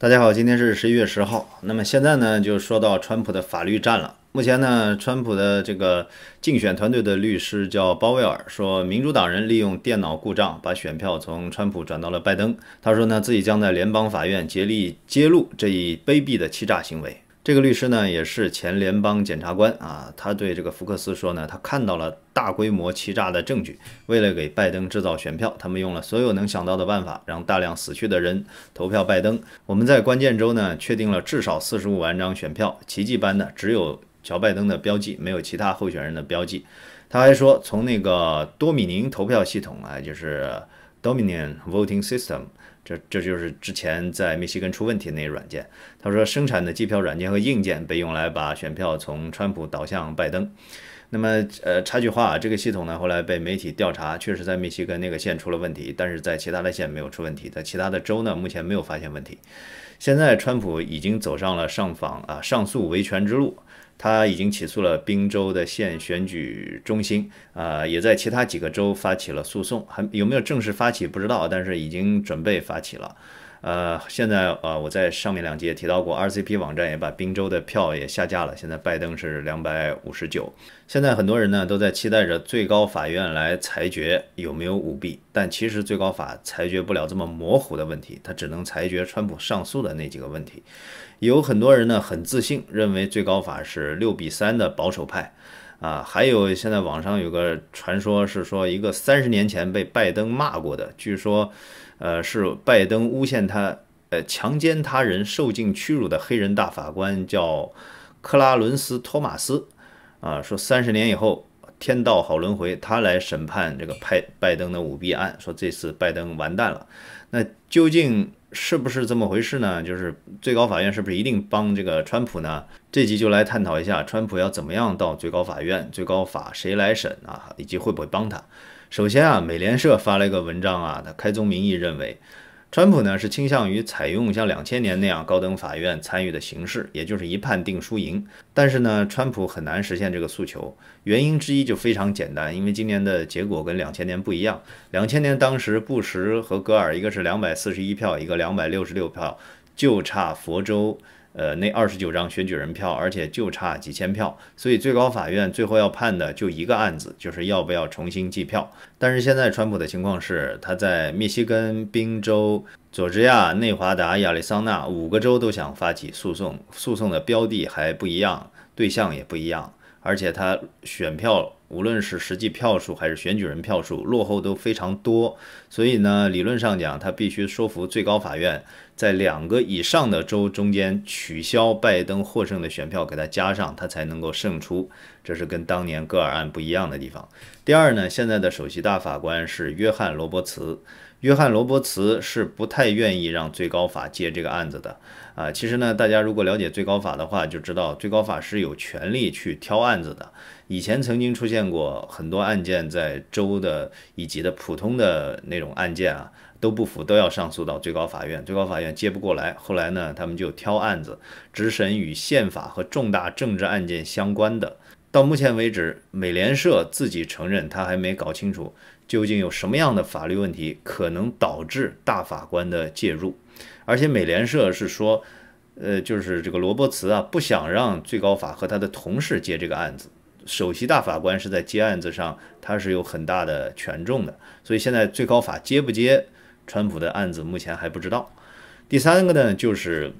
大家好，今天是十一月十号。那么现在呢，就说到川普的法律战了。目前呢，川普的这个竞选团队的律师叫鲍威尔，说民主党人利用电脑故障把选票从川普转到了拜登。他说呢，自己将在联邦法院竭力揭露这一卑鄙的欺诈行为。这个律师呢，也是前联邦检察官啊。他对这个福克斯说呢，他看到了大规模欺诈的证据。为了给拜登制造选票，他们用了所有能想到的办法，让大量死去的人投票拜登。我们在关键州呢，确定了至少四十五万张选票，奇迹般的只有乔拜登的标记，没有其他候选人的标记。他还说，从那个多米宁投票系统啊，就是 Dominion Voting System。这这就是之前在密西根出问题那软件。他说，生产的机票软件和硬件被用来把选票从川普导向拜登。那么，呃，插句话啊，这个系统呢，后来被媒体调查，确实在密西根那个县出了问题，但是在其他的县没有出问题，在其他的州呢，目前没有发现问题。现在川普已经走上了上访啊、上诉维权之路。他已经起诉了宾州的县选举中心，啊，也在其他几个州发起了诉讼，还有没有正式发起不知道，但是已经准备发起了。呃，现在呃，我在上面两节提到过，RCP 网站也把宾州的票也下架了。现在拜登是两百五十九。现在很多人呢都在期待着最高法院来裁决有没有舞弊，但其实最高法裁决不了这么模糊的问题，他只能裁决川普上诉的那几个问题。有很多人呢很自信，认为最高法是六比三的保守派。啊，还有现在网上有个传说是说一个三十年前被拜登骂过的，据说，呃，是拜登诬陷他，呃，强奸他人、受尽屈辱的黑人大法官叫克拉伦斯·托马斯，啊，说三十年以后天道好轮回，他来审判这个拜拜登的舞弊案，说这次拜登完蛋了。那究竟是不是这么回事呢？就是最高法院是不是一定帮这个川普呢？这集就来探讨一下川普要怎么样到最高法院，最高法谁来审啊，以及会不会帮他。首先啊，美联社发了一个文章啊，他开宗明义认为。川普呢是倾向于采用像两千年那样高等法院参与的形式，也就是一判定输赢。但是呢，川普很难实现这个诉求，原因之一就非常简单，因为今年的结果跟两千年不一样。两千年当时布什和戈尔一个是两百四十一票，一个两百六十六票，就差佛州。呃，那二十九张选举人票，而且就差几千票，所以最高法院最后要判的就一个案子，就是要不要重新计票。但是现在川普的情况是，他在密西根、宾州、佐治亚、内华达、亚利桑那五个州都想发起诉讼，诉讼的标的还不一样，对象也不一样。而且他选票，无论是实际票数还是选举人票数，落后都非常多。所以呢，理论上讲，他必须说服最高法院在两个以上的州中间取消拜登获胜的选票，给他加上，他才能够胜出。这是跟当年戈尔案不一样的地方。第二呢，现在的首席大法官是约翰·罗伯茨。约翰·罗伯茨是不太愿意让最高法接这个案子的啊。其实呢，大家如果了解最高法的话，就知道最高法是有权利去挑案子的。以前曾经出现过很多案件，在州的以及的普通的那种案件啊，都不服都要上诉到最高法院，最高法院接不过来。后来呢，他们就挑案子，只审与宪法和重大政治案件相关的。到目前为止，美联社自己承认，他还没搞清楚。究竟有什么样的法律问题可能导致大法官的介入？而且美联社是说，呃，就是这个罗伯茨啊，不想让最高法和他的同事接这个案子。首席大法官是在接案子上他是有很大的权重的，所以现在最高法接不接川普的案子，目前还不知道。第三个呢，就是。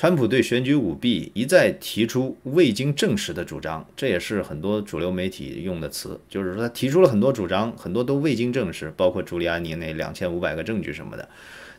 川普对选举舞弊一再提出未经证实的主张，这也是很多主流媒体用的词，就是说他提出了很多主张，很多都未经证实，包括朱利安尼那两千五百个证据什么的。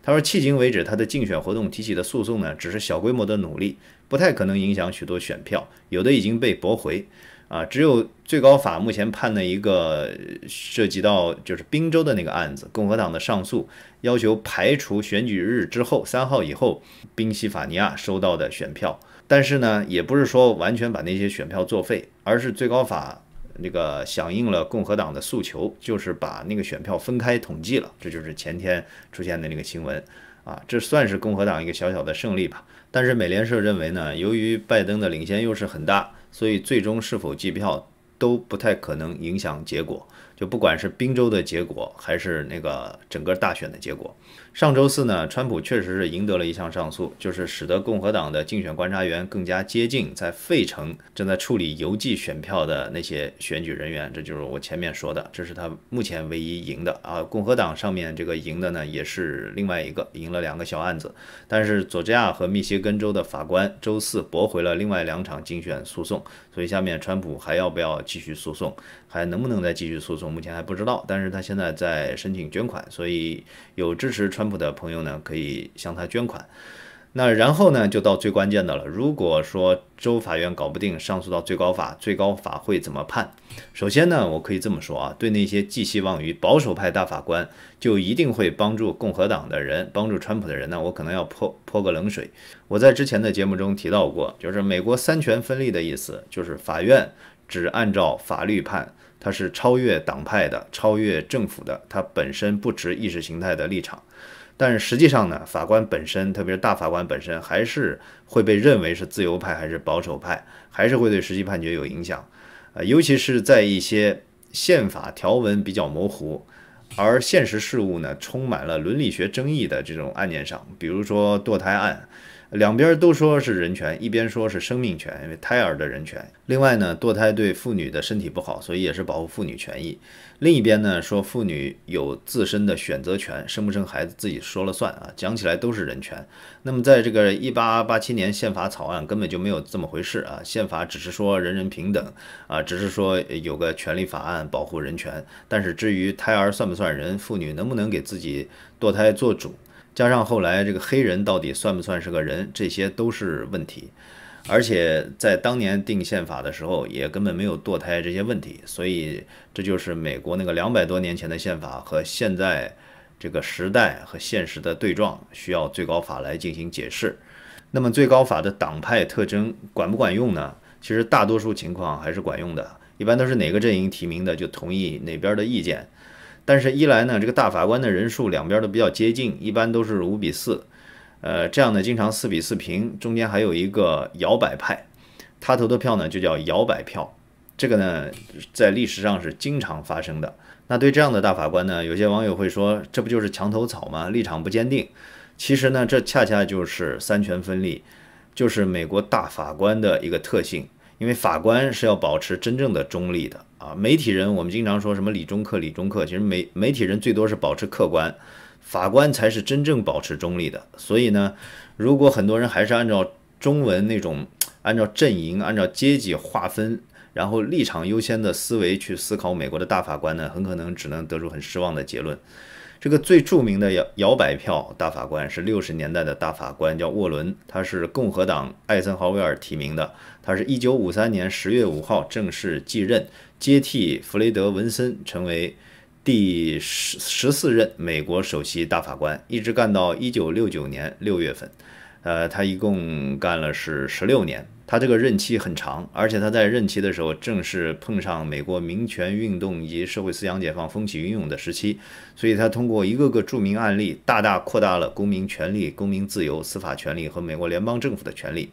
他说，迄今为止，他的竞选活动提起的诉讼呢，只是小规模的努力，不太可能影响许多选票，有的已经被驳回。啊，只有最高法目前判的一个涉及到就是宾州的那个案子，共和党的上诉要求排除选举日之后三号以后宾夕法尼亚收到的选票，但是呢，也不是说完全把那些选票作废，而是最高法那个响应了共和党的诉求，就是把那个选票分开统计了，这就是前天出现的那个新闻啊，这算是共和党一个小小的胜利吧。但是美联社认为呢，由于拜登的领先优势很大，所以最终是否计票都不太可能影响结果。就不管是宾州的结果，还是那个整个大选的结果，上周四呢，川普确实是赢得了一项上诉，就是使得共和党的竞选观察员更加接近在费城正在处理邮寄选票的那些选举人员。这就是我前面说的，这是他目前唯一赢的啊。共和党上面这个赢的呢，也是另外一个赢了两个小案子，但是佐治亚和密歇根州的法官周四驳回了另外两场竞选诉讼，所以下面川普还要不要继续诉讼？还能不能再继续诉讼，目前还不知道。但是他现在在申请捐款，所以有支持川普的朋友呢，可以向他捐款。那然后呢，就到最关键的了。如果说州法院搞不定，上诉到最高法，最高法会怎么判？首先呢，我可以这么说啊，对那些寄希望于保守派大法官就一定会帮助共和党的人、帮助川普的人呢，我可能要泼泼个冷水。我在之前的节目中提到过，就是美国三权分立的意思，就是法院只按照法律判。它是超越党派的，超越政府的，它本身不持意识形态的立场。但是实际上呢，法官本身，特别是大法官本身，还是会被认为是自由派还是保守派，还是会对实际判决有影响。呃，尤其是在一些宪法条文比较模糊，而现实事物呢充满了伦理学争议的这种案件上，比如说堕胎案。两边都说是人权，一边说是生命权，因为胎儿的人权。另外呢，堕胎对妇女的身体不好，所以也是保护妇女权益。另一边呢，说妇女有自身的选择权，生不生孩子自己说了算啊。讲起来都是人权。那么在这个一八八七年宪法草案根本就没有这么回事啊，宪法只是说人人平等啊，只是说有个权利法案保护人权。但是至于胎儿算不算人，妇女能不能给自己堕胎做主？加上后来这个黑人到底算不算是个人，这些都是问题。而且在当年定宪法的时候，也根本没有堕胎这些问题。所以这就是美国那个两百多年前的宪法和现在这个时代和现实的对撞，需要最高法来进行解释。那么最高法的党派特征管不管用呢？其实大多数情况还是管用的，一般都是哪个阵营提名的，就同意哪边的意见。但是，一来呢，这个大法官的人数两边都比较接近，一般都是五比四，呃，这样呢，经常四比四平，中间还有一个摇摆派，他投的票呢就叫摇摆票，这个呢在历史上是经常发生的。那对这样的大法官呢，有些网友会说，这不就是墙头草吗？立场不坚定。其实呢，这恰恰就是三权分立，就是美国大法官的一个特性。因为法官是要保持真正的中立的啊，媒体人我们经常说什么理中客、理中客，其实媒媒体人最多是保持客观，法官才是真正保持中立的。所以呢，如果很多人还是按照中文那种按照阵营、按照阶级划分，然后立场优先的思维去思考美国的大法官呢，很可能只能得出很失望的结论。这个最著名的摇摇摆票大法官是六十年代的大法官，叫沃伦，他是共和党艾森豪威尔提名的，他是一九五三年十月五号正式继任，接替弗雷德·文森成为第十十四任美国首席大法官，一直干到一九六九年六月份。呃，他一共干了是十六年，他这个任期很长，而且他在任期的时候正是碰上美国民权运动以及社会思想解放风起云涌的时期，所以他通过一个个著名案例，大大扩大了公民权利、公民自由、司法权利和美国联邦政府的权利。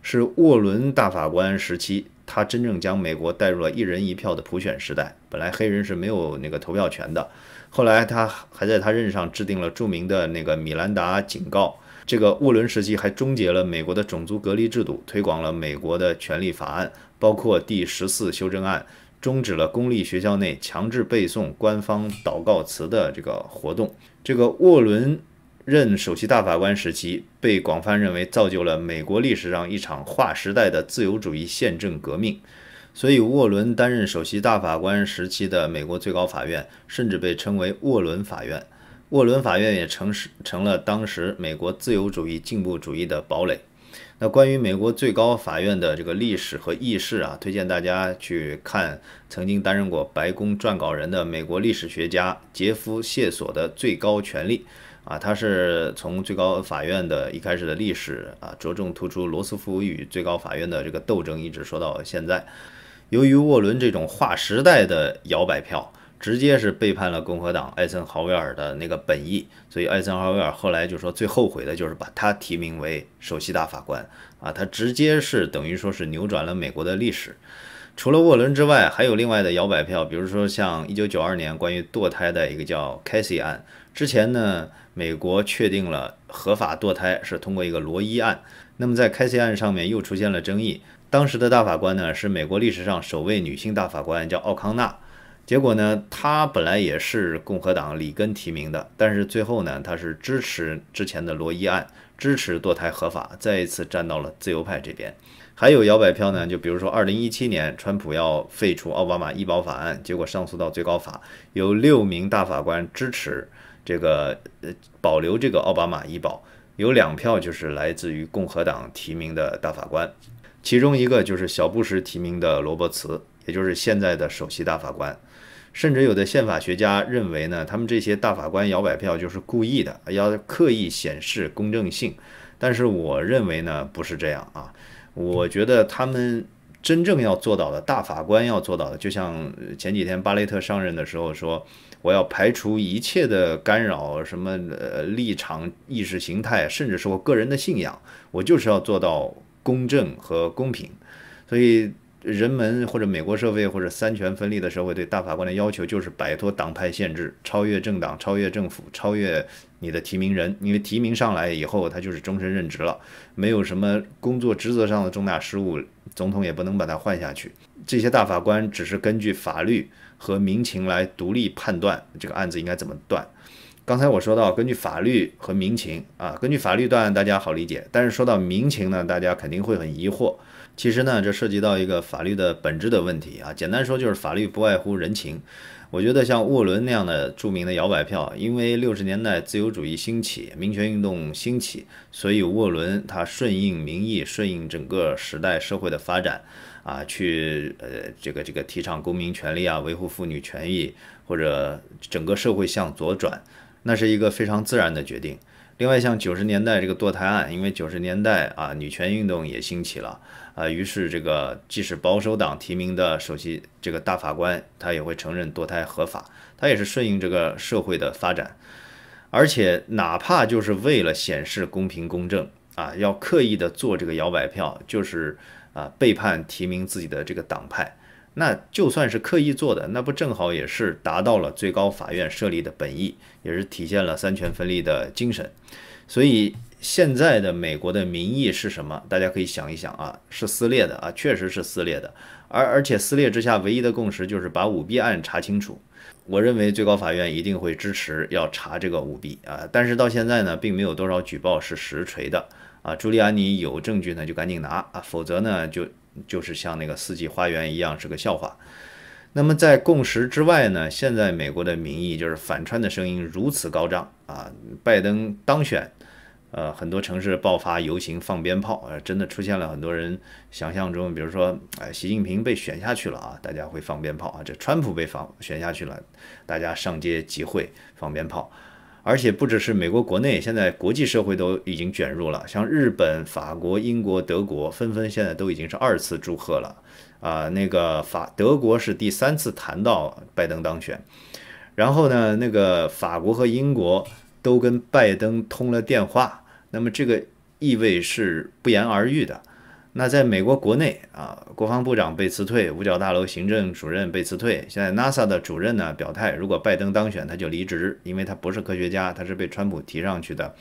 是沃伦大法官时期，他真正将美国带入了一人一票的普选时代。本来黑人是没有那个投票权的，后来他还在他任上制定了著名的那个米兰达警告。这个沃伦时期还终结了美国的种族隔离制度，推广了美国的权利法案，包括第十四修正案，终止了公立学校内强制背诵官方祷告词的这个活动。这个沃伦任首席大法官时期，被广泛认为造就了美国历史上一场划时代的自由主义宪政革命。所以，沃伦担任首席大法官时期的美国最高法院，甚至被称为沃伦法院。沃伦法院也成是成了当时美国自由主义进步主义的堡垒。那关于美国最高法院的这个历史和轶事啊，推荐大家去看曾经担任过白宫撰稿人的美国历史学家杰夫谢索的《最高权力》啊，他是从最高法院的一开始的历史啊，着重突出罗斯福与最高法院的这个斗争，一直说到现在。由于沃伦这种划时代的摇摆票。直接是背叛了共和党艾森豪威尔的那个本意，所以艾森豪威尔后来就说最后悔的就是把他提名为首席大法官啊，他直接是等于说是扭转了美国的历史。除了沃伦之外，还有另外的摇摆票，比如说像1992年关于堕胎的一个叫 c a s e 案。之前呢，美国确定了合法堕胎是通过一个罗伊案，那么在 c a s e 案上面又出现了争议。当时的大法官呢是美国历史上首位女性大法官，叫奥康纳。结果呢？他本来也是共和党里根提名的，但是最后呢，他是支持之前的罗伊案，支持堕胎合法，再一次站到了自由派这边。还有摇摆票呢？就比如说二零一七年，川普要废除奥巴马医保法案，结果上诉到最高法，有六名大法官支持这个呃保留这个奥巴马医保，有两票就是来自于共和党提名的大法官。其中一个就是小布什提名的罗伯茨，也就是现在的首席大法官。甚至有的宪法学家认为呢，他们这些大法官摇摆票就是故意的，要刻意显示公正性。但是我认为呢，不是这样啊。我觉得他们真正要做到的大法官要做到的，就像前几天巴雷特上任的时候说：“我要排除一切的干扰，什么立场、意识形态，甚至是我个人的信仰，我就是要做到。”公正和公平，所以人们或者美国社会或者三权分立的社会对大法官的要求就是摆脱党派限制，超越政党，超越政府，超越你的提名人，因为提名上来以后他就是终身任职了，没有什么工作职责上的重大失误，总统也不能把他换下去。这些大法官只是根据法律和民情来独立判断这个案子应该怎么断。刚才我说到，根据法律和民情啊，根据法律案大家好理解，但是说到民情呢，大家肯定会很疑惑。其实呢，这涉及到一个法律的本质的问题啊。简单说就是法律不外乎人情。我觉得像沃伦那样的著名的摇摆票，因为六十年代自由主义兴起，民权运动兴起，所以沃伦他顺应民意，顺应整个时代社会的发展啊，去呃这个这个提倡公民权利啊，维护妇女权益，或者整个社会向左转。那是一个非常自然的决定。另外，像九十年代这个堕胎案，因为九十年代啊女权运动也兴起了啊，于是这个即使保守党提名的首席这个大法官，他也会承认堕胎合法。他也是顺应这个社会的发展，而且哪怕就是为了显示公平公正啊，要刻意的做这个摇摆票，就是啊背叛提名自己的这个党派。那就算是刻意做的，那不正好也是达到了最高法院设立的本意，也是体现了三权分立的精神。所以现在的美国的民意是什么？大家可以想一想啊，是撕裂的啊，确实是撕裂的。而而且撕裂之下唯一的共识就是把舞弊案查清楚。我认为最高法院一定会支持要查这个舞弊啊，但是到现在呢，并没有多少举报是实锤的啊。朱利安尼有证据呢，就赶紧拿啊，否则呢就。就是像那个四季花园一样是个笑话。那么在共识之外呢？现在美国的民意就是反川的声音如此高涨啊！拜登当选，呃，很多城市爆发游行，放鞭炮，呃，真的出现了很多人想象中，比如说，哎，习近平被选下去了啊，大家会放鞭炮啊，这川普被放选下去了，大家上街集会放鞭炮。而且不只是美国国内，现在国际社会都已经卷入了，像日本、法国、英国、德国，纷纷现在都已经是二次祝贺了啊！那个法德国是第三次谈到拜登当选，然后呢，那个法国和英国都跟拜登通了电话，那么这个意味是不言而喻的。那在美国国内啊，国防部长被辞退，五角大楼行政主任被辞退。现在 NASA 的主任呢表态，如果拜登当选，他就离职，因为他不是科学家，他是被川普提上去的，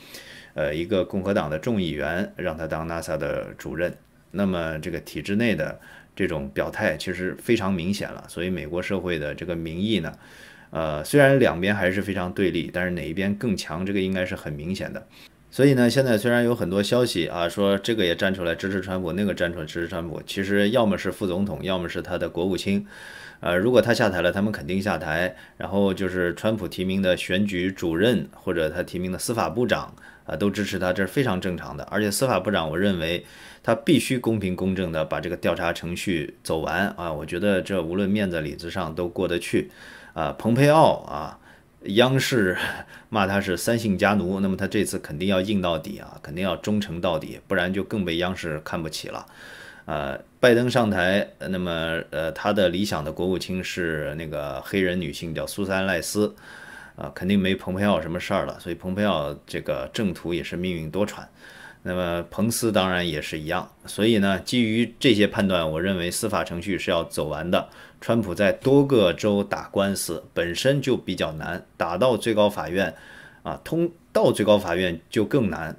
呃，一个共和党的众议员让他当 NASA 的主任。那么这个体制内的这种表态其实非常明显了。所以美国社会的这个民意呢，呃，虽然两边还是非常对立，但是哪一边更强，这个应该是很明显的。所以呢，现在虽然有很多消息啊，说这个也站出来支持川普，那个站出来支持川普，其实要么是副总统，要么是他的国务卿，呃，如果他下台了，他们肯定下台。然后就是川普提名的选举主任或者他提名的司法部长啊，都支持他，这是非常正常的。而且司法部长，我认为他必须公平公正的把这个调查程序走完啊，我觉得这无论面子里子上都过得去。啊，蓬佩奥啊。央视骂他是三姓家奴，那么他这次肯定要硬到底啊，肯定要忠诚到底，不然就更被央视看不起了。呃，拜登上台，那么呃，他的理想的国务卿是那个黑人女性，叫苏珊·赖斯，啊，肯定没蓬佩奥什么事儿了。所以蓬佩奥这个正途也是命运多舛，那么彭斯当然也是一样。所以呢，基于这些判断，我认为司法程序是要走完的。川普在多个州打官司本身就比较难，打到最高法院，啊，通到最高法院就更难。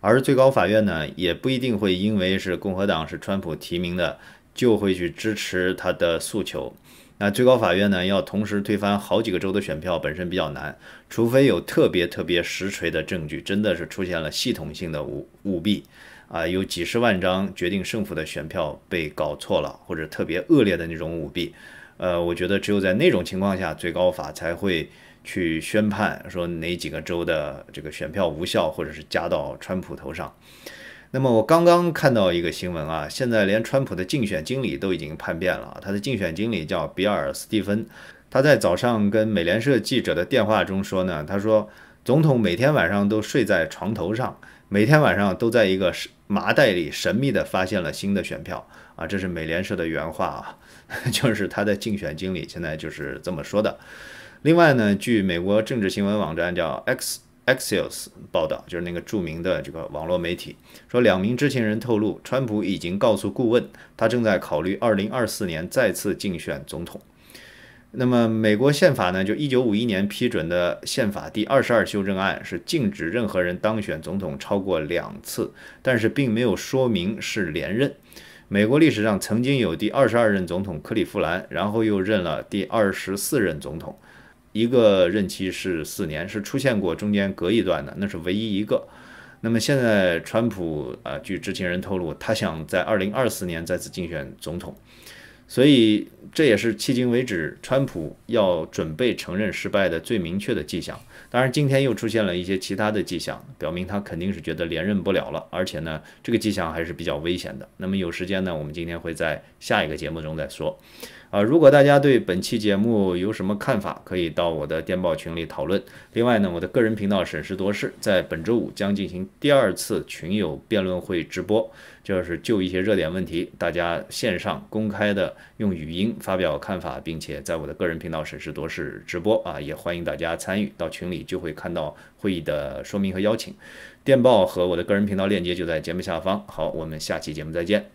而最高法院呢，也不一定会因为是共和党、是川普提名的，就会去支持他的诉求。那最高法院呢，要同时推翻好几个州的选票，本身比较难，除非有特别特别实锤的证据，真的是出现了系统性的舞舞弊。啊，有几十万张决定胜负的选票被搞错了，或者特别恶劣的那种舞弊，呃，我觉得只有在那种情况下，最高法才会去宣判说哪几个州的这个选票无效，或者是加到川普头上。那么我刚刚看到一个新闻啊，现在连川普的竞选经理都已经叛变了。他的竞选经理叫比尔·斯蒂芬，他在早上跟美联社记者的电话中说呢，他说总统每天晚上都睡在床头上。每天晚上都在一个麻袋里神秘地发现了新的选票啊！这是美联社的原话啊，就是他的竞选经理现在就是这么说的。另外呢，据美国政治新闻网站叫 X Xius 报道，就是那个著名的这个网络媒体说，两名知情人透露，川普已经告诉顾问，他正在考虑二零二四年再次竞选总统。那么，美国宪法呢？就一九五一年批准的宪法第二十二修正案是禁止任何人当选总统超过两次，但是并没有说明是连任。美国历史上曾经有第二十二任总统克利夫兰，然后又任了第二十四任总统，一个任期是四年，是出现过中间隔一段的，那是唯一一个。那么现在，川普啊，据知情人透露，他想在二零二四年再次竞选总统。所以，这也是迄今为止川普要准备承认失败的最明确的迹象。当然，今天又出现了一些其他的迹象，表明他肯定是觉得连任不了了，而且呢，这个迹象还是比较危险的。那么有时间呢，我们今天会在下一个节目中再说。啊，如果大家对本期节目有什么看法，可以到我的电报群里讨论。另外呢，我的个人频道“审时度势”在本周五将进行第二次群友辩论会直播，就是就一些热点问题，大家线上公开的用语音发表看法，并且在我的个人频道“审时度势”直播啊，也欢迎大家参与到群。就会看到会议的说明和邀请，电报和我的个人频道链接就在节目下方。好，我们下期节目再见。